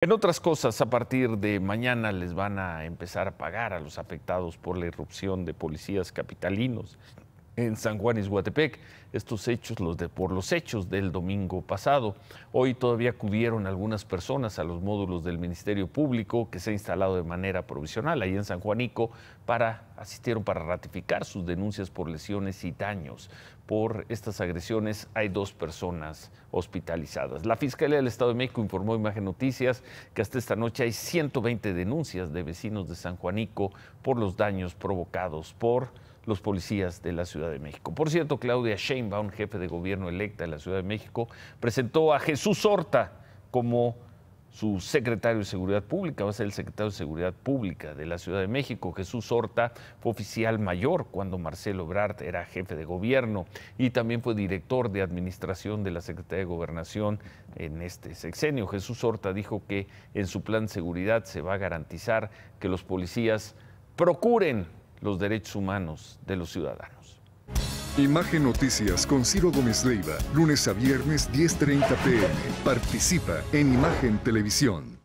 En otras cosas, a partir de mañana les van a empezar a pagar a los afectados por la irrupción de policías capitalinos en San Juan y Estos hechos, los de, por los hechos del domingo pasado. Hoy todavía acudieron algunas personas a los módulos del Ministerio Público que se ha instalado de manera provisional ahí en San Juanico para asistieron para ratificar sus denuncias por lesiones y daños. Por estas agresiones hay dos personas hospitalizadas. La Fiscalía del Estado de México informó Imagen Noticias que hasta esta noche hay 120 denuncias de vecinos de San Juanico por los daños provocados por los policías de la Ciudad de México. Por cierto, Claudia Sheinbaum, jefe de gobierno electa de la Ciudad de México, presentó a Jesús Horta como su secretario de Seguridad Pública, va a ser el secretario de Seguridad Pública de la Ciudad de México. Jesús Horta fue oficial mayor cuando Marcelo Brart era jefe de gobierno y también fue director de administración de la Secretaría de Gobernación en este sexenio. Jesús Horta dijo que en su plan de seguridad se va a garantizar que los policías procuren los derechos humanos de los ciudadanos. Imagen Noticias con Ciro Gómez Leiva, lunes a viernes 10.30 pm. Participa en Imagen Televisión.